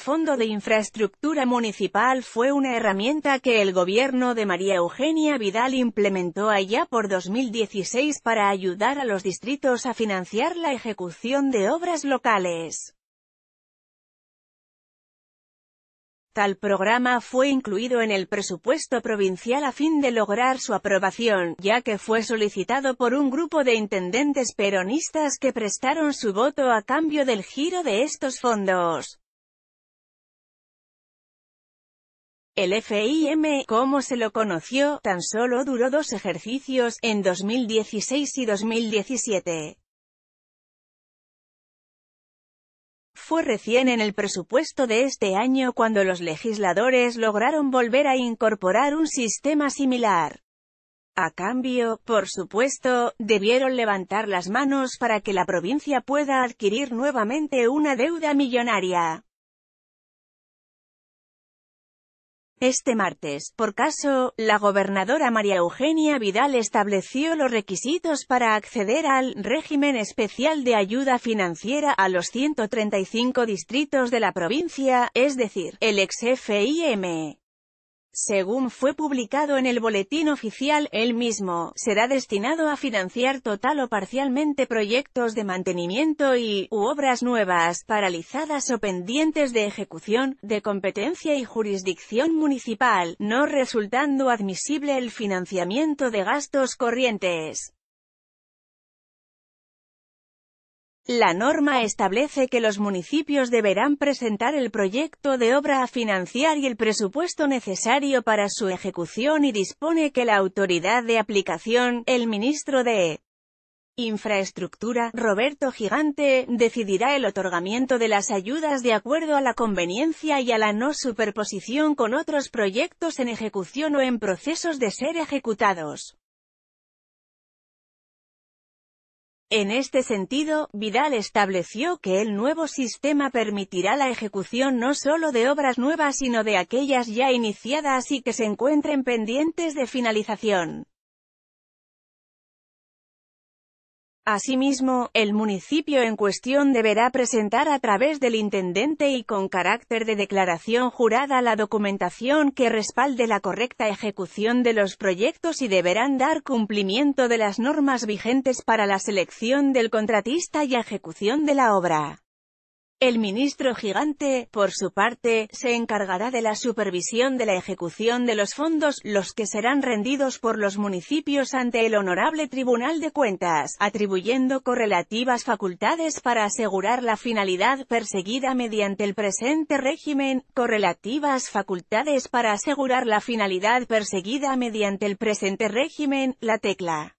Fondo de Infraestructura Municipal fue una herramienta que el gobierno de María Eugenia Vidal implementó allá por 2016 para ayudar a los distritos a financiar la ejecución de obras locales. Tal programa fue incluido en el presupuesto provincial a fin de lograr su aprobación, ya que fue solicitado por un grupo de intendentes peronistas que prestaron su voto a cambio del giro de estos fondos. El FIM, como se lo conoció, tan solo duró dos ejercicios, en 2016 y 2017. Fue recién en el presupuesto de este año cuando los legisladores lograron volver a incorporar un sistema similar. A cambio, por supuesto, debieron levantar las manos para que la provincia pueda adquirir nuevamente una deuda millonaria. Este martes, por caso, la gobernadora María Eugenia Vidal estableció los requisitos para acceder al régimen especial de ayuda financiera a los 135 distritos de la provincia, es decir, el ex FIM. Según fue publicado en el boletín oficial, el mismo, será destinado a financiar total o parcialmente proyectos de mantenimiento y, u obras nuevas, paralizadas o pendientes de ejecución, de competencia y jurisdicción municipal, no resultando admisible el financiamiento de gastos corrientes. La norma establece que los municipios deberán presentar el proyecto de obra a financiar y el presupuesto necesario para su ejecución y dispone que la autoridad de aplicación, el ministro de Infraestructura, Roberto Gigante, decidirá el otorgamiento de las ayudas de acuerdo a la conveniencia y a la no superposición con otros proyectos en ejecución o en procesos de ser ejecutados. En este sentido, Vidal estableció que el nuevo sistema permitirá la ejecución no solo de obras nuevas sino de aquellas ya iniciadas y que se encuentren pendientes de finalización. Asimismo, el municipio en cuestión deberá presentar a través del intendente y con carácter de declaración jurada la documentación que respalde la correcta ejecución de los proyectos y deberán dar cumplimiento de las normas vigentes para la selección del contratista y ejecución de la obra. El ministro gigante, por su parte, se encargará de la supervisión de la ejecución de los fondos, los que serán rendidos por los municipios ante el Honorable Tribunal de Cuentas, atribuyendo correlativas facultades para asegurar la finalidad perseguida mediante el presente régimen, correlativas facultades para asegurar la finalidad perseguida mediante el presente régimen, la tecla.